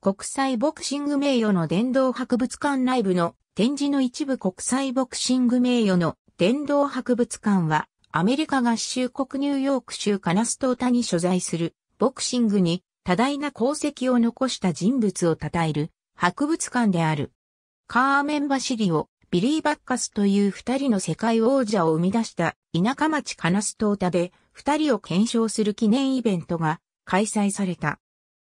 国際ボクシング名誉の殿堂博物館内部の展示の一部国際ボクシング名誉の殿堂博物館はアメリカ合衆国ニューヨーク州カナストータに所在するボクシングに多大な功績を残した人物を称える博物館である。カーメン・バシリオ、ビリー・バッカスという二人の世界王者を生み出した田舎町カナストータで二人を検証する記念イベントが開催された。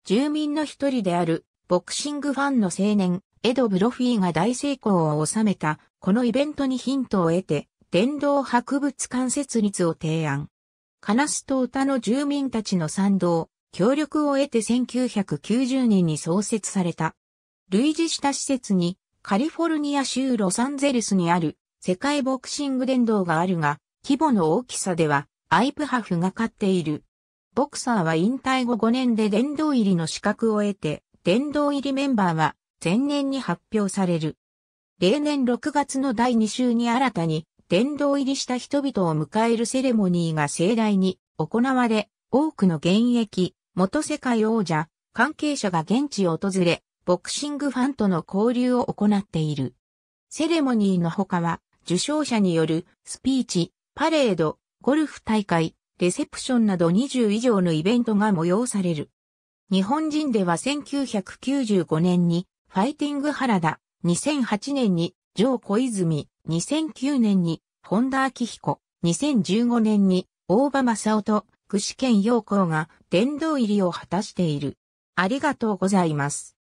住民の一人である、ボクシングファンの青年、エド・ブロフィーが大成功を収めた、このイベントにヒントを得て、電動博物館設立を提案。カナスと歌の住民たちの賛同、協力を得て1990年に創設された。類似した施設に、カリフォルニア州ロサンゼルスにある世界ボクシング殿堂があるが、規模の大きさではアイプハフが勝っているボクサーは引退後5年で殿堂入りの資格を得て、殿堂入りメンバーは前年に発表される。例年6月の第2週に新たに殿堂入りした人々を迎えるセレモニーが盛大に行われ、多くの現役、元世界王者、関係者が現地を訪れ、ボクシングファンとの交流を行っている。セレモニーの他は、受賞者によるスピーチ、パレード、ゴルフ大会、レセプションなど20以上のイベントが催される。日本人では1995年に、ファイティング原田、2008年に、ジョー小泉、2009年に、本田明彦、2015年に、大場正夫と、串健陽光が殿堂入りを果たしている。ありがとうございます。